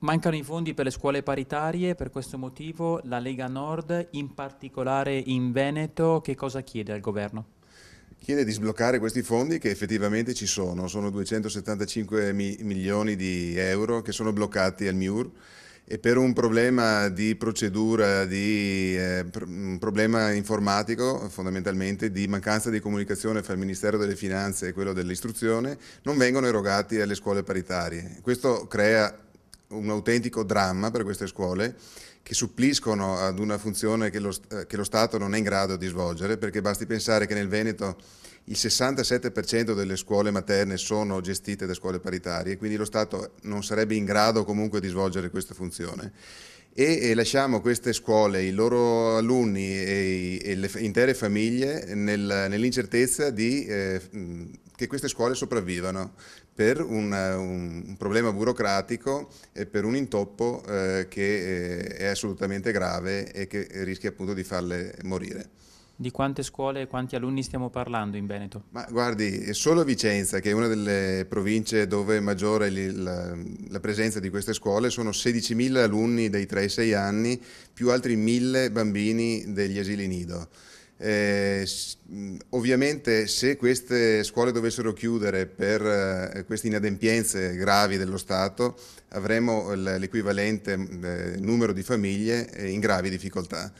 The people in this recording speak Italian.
Mancano i fondi per le scuole paritarie, per questo motivo la Lega Nord, in particolare in Veneto, che cosa chiede al governo? chiede di sbloccare questi fondi che effettivamente ci sono, sono 275 mi milioni di euro che sono bloccati al MIUR e per un problema di procedura, di, eh, pr un problema informatico fondamentalmente di mancanza di comunicazione fra il Ministero delle Finanze e quello dell'Istruzione non vengono erogati alle scuole paritarie. Questo crea un autentico dramma per queste scuole che suppliscono ad una funzione che lo, eh, che lo Stato non è in grado di svolgere, perché basti pensare che nel Veneto il 67% delle scuole materne sono gestite da scuole paritarie, quindi lo Stato non sarebbe in grado comunque di svolgere questa funzione. E, e lasciamo queste scuole, i loro alunni e, e le intere famiglie nel, nell'incertezza di eh, che queste scuole sopravvivano per eh, un, un, problema burocratico e per un intoppo eh, che eh, è assolutamente grave e che rischia appunto di farle morire. Di quante scuole e quanti alunni stiamo parlando in Veneto? Ma guardi, solo Vicenza, che è una delle province dove è maggiore la, la presenza di queste scuole, sono 16.000 alunni dei 3 6 anni, più altri 1.000 bambini degli asili nido. Eh, ovviamente se queste scuole dovessero chiudere per eh, queste inadempienze gravi dello Stato avremo l'equivalente eh, numero di famiglie eh, in gravi difficoltà